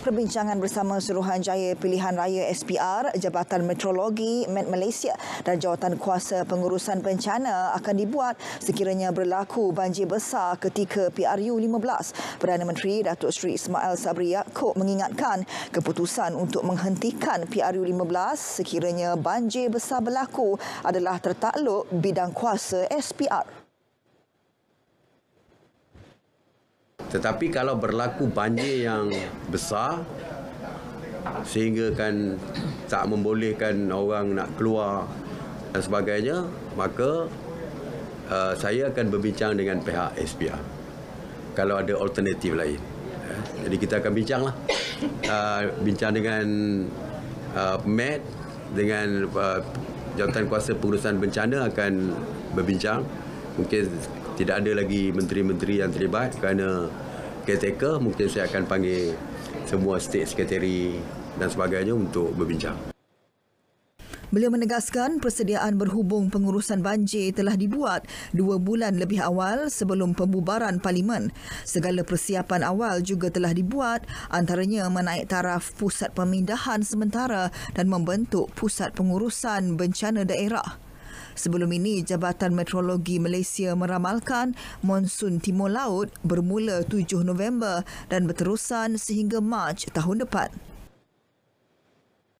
perbincangan bersama Suruhanjaya Pilihan Raya SPR, Jabatan Metrologi Met Malaysia dan jawatan kuasa pengurusan bencana akan dibuat sekiranya berlaku banjir besar ketika PRU 15. Perdana Menteri Datuk Seri Ismail Sabri Yaakob mengingatkan keputusan untuk menghentikan PRU 15 sekiranya banjir besar berlaku adalah tertakluk bidang kuasa SPR. Tetapi kalau berlaku banjir yang besar sehingga kan tak membolehkan orang nak keluar dan sebagainya, maka uh, saya akan berbincang dengan pihak SPR kalau ada alternatif lain. Eh, jadi kita akan bincanglah. Uh, eh, bincang dengan uh, MED, dengan uh, jawatan kuasa pengurusan bencana akan berbincang. Mungkin tidak ada lagi menteri-menteri yang terlibat kerana KTK, mungkin saya akan panggil semua state secretary dan sebagainya untuk berbincang. Beliau menegaskan persediaan berhubung pengurusan banjir telah dibuat dua bulan lebih awal sebelum pembubaran Parlimen. Segala persiapan awal juga telah dibuat antaranya menaik taraf pusat pemindahan sementara dan membentuk pusat pengurusan bencana daerah. Sebelum ini, Jabatan Meteorologi Malaysia meramalkan monsun timur laut bermula 7 November dan berterusan sehingga Mac tahun depan.